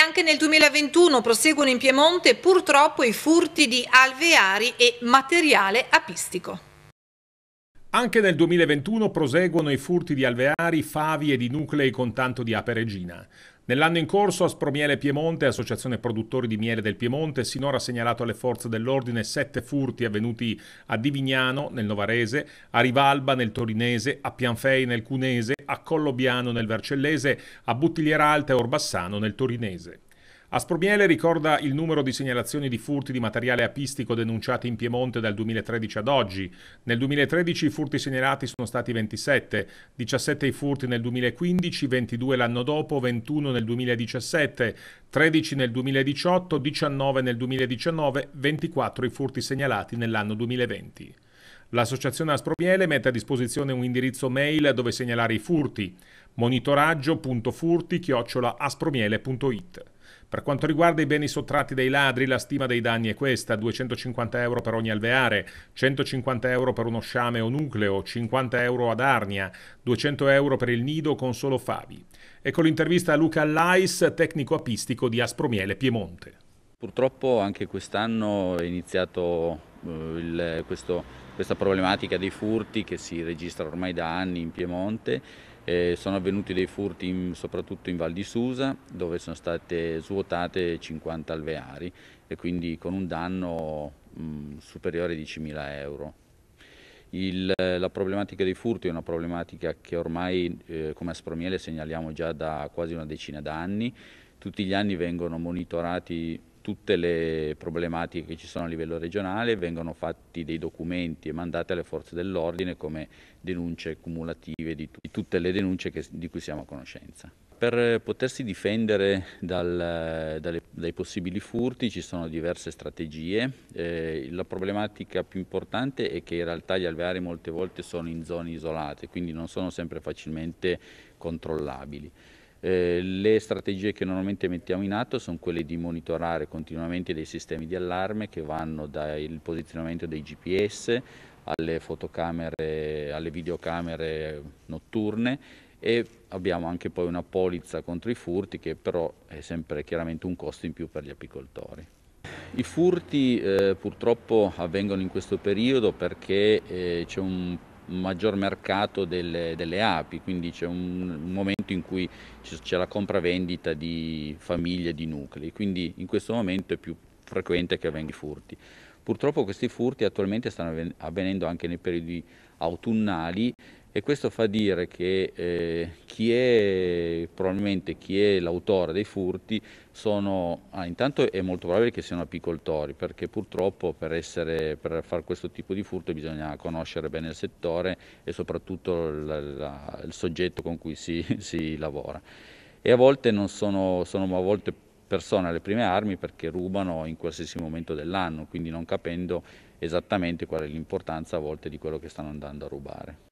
Ed anche nel 2021 proseguono in Piemonte purtroppo i furti di alveari e materiale apistico. Anche nel 2021 proseguono i furti di alveari, favi e di nuclei con tanto di ape regina. Nell'anno in corso Aspromiele Piemonte, associazione produttori di miele del Piemonte, sinora ha segnalato alle forze dell'ordine sette furti avvenuti a Divignano nel Novarese, a Rivalba nel Torinese, a Pianfei nel Cunese, a Collobiano nel Vercellese, a Buttigliera Alta e Orbassano nel Torinese. Aspromiele ricorda il numero di segnalazioni di furti di materiale apistico denunciati in Piemonte dal 2013 ad oggi. Nel 2013 i furti segnalati sono stati 27, 17 i furti nel 2015, 22 l'anno dopo, 21 nel 2017, 13 nel 2018, 19 nel 2019, 24 i furti segnalati nell'anno 2020. L'associazione Aspromiele mette a disposizione un indirizzo mail dove segnalare i furti monitoraggio.furti-aspromiele.it. Per quanto riguarda i beni sottratti dai ladri, la stima dei danni è questa: 250 euro per ogni alveare, 150 euro per uno sciame o nucleo, 50 euro ad Arnia, 200 euro per il nido con solo favi. Ecco l'intervista a Luca Lais, tecnico apistico di Aspromiele Piemonte. Purtroppo anche quest'anno è iniziato eh, il, questo, questa problematica dei furti che si registra ormai da anni in Piemonte. Eh, sono avvenuti dei furti in, soprattutto in Val di Susa dove sono state svuotate 50 alveari e quindi con un danno mh, mm, superiore ai 10.000 euro. Il, la problematica dei furti è una problematica che ormai eh, come Aspromiele segnaliamo già da quasi una decina d'anni. Tutti gli anni vengono monitorati tutte le problematiche che ci sono a livello regionale, vengono fatti dei documenti e mandati alle forze dell'ordine come denunce cumulative di, di tutte le denunce che, di cui siamo a conoscenza. Per potersi difendere dal, dalle, dai possibili furti ci sono diverse strategie. Eh, la problematica più importante è che in realtà gli alveari molte volte sono in zone isolate, quindi non sono sempre facilmente controllabili. Eh, le strategie che normalmente mettiamo in atto sono quelle di monitorare continuamente dei sistemi di allarme che vanno dal posizionamento dei GPS alle fotocamere, alle videocamere notturne e abbiamo anche poi una polizza contro i furti che però è sempre chiaramente un costo in più per gli apicoltori. I furti eh, purtroppo avvengono in questo periodo perché eh, c'è un maggior mercato delle, delle api, quindi c'è un, un, momento in cui c'è la compravendita di famiglie, di nuclei, quindi in questo momento è più frequente che avvengano i furti. Purtroppo questi furti attualmente stanno avvenendo anche nei periodi autunnali e questo fa dire che eh, chi è probabilmente chi è l'autore dei furti sono ah, intanto è molto probabile che siano apicoltori perché purtroppo per, essere, per fare questo tipo di furto bisogna conoscere bene il settore e soprattutto la, la, il soggetto con cui si, si lavora e a volte non sono, sono a volte persone alle prime armi perché rubano in qualsiasi momento dell'anno, quindi non capendo esattamente qual è l'importanza a volte di quello che stanno andando a rubare.